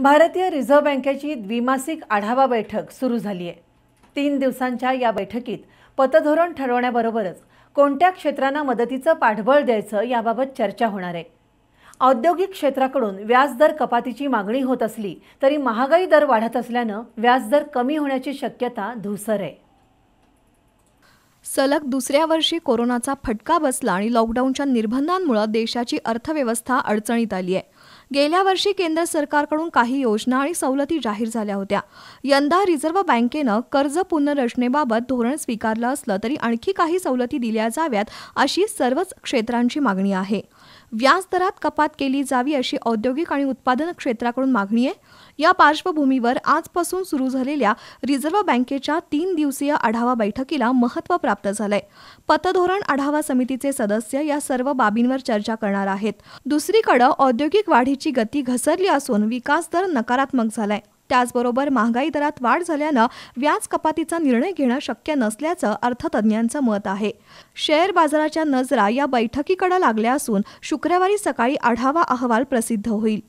भारतीय रिझर्व्ह बँकेची द्विमासिक आढावा बैठक सुरू झाली आहे तीन दिवसांच्या या बैठकीत पतधोरण ठरवण्याबरोबरच कोणत्या क्षेत्रांना मदतीचं पाठबळ द्यायचं याबाबत चर्चा होणार आहे औद्योगिक क्षेत्राकडून व्याजदर कपातीची मागणी होत असली तरी महागाई दर वाढत असल्यानं व्याजदर कमी होण्याची शक्यता धुसर आहे सलग दुसऱ्या वर्षी कोरोनाचा फटका बसला आणि लॉकडाऊनच्या निर्बंधांमुळे देशाची अर्थव्यवस्था अडचणीत आली आहे गेल्या वर्षी केंद्र सरकारकडून काही योजना आणि सवलती जाहीर झाल्या होत्या यंदा रिझर्व्ह बँकेनं कर्ज पुनर्रचनेबाबत धोरण स्वीकारलं असलं तरी आणखी काही सवलती दिल्या जाव्यात अशी सर्वच क्षेत्रांची मागणी आहे व्याजदरात कपात केली जावी अशी औद्योगिक आणि उत्पादन क्षेत्राकडून मागणी आहे या पार्श्वभूमीवर आजपासून सुरू झालेल्या रिझर्व्ह बँकेच्या तीन दिवसीय आढावा बैठकीला महत्त्व प्राप्त झालंय पतधोरण आढावा समितीचे सदस्य या सर्व बाबींवर चर्चा करणार आहेत दुसरीकडे औद्योगिक वाढीची गती घसरली असून विकास दर नकारात्मक झालाय त्याचबरोबर महागाई दरात वाढ झाल्यानं व्याज कपातीचा निर्णय घेणं शक्य नसल्याचं अर्थतज्ञांचं मत आहे शेअर बाजाराच्या नजरा या बैठकीकडे लागल्या असून शुक्रवारी सकाळी आढावा अहवाल प्रसिद्ध होईल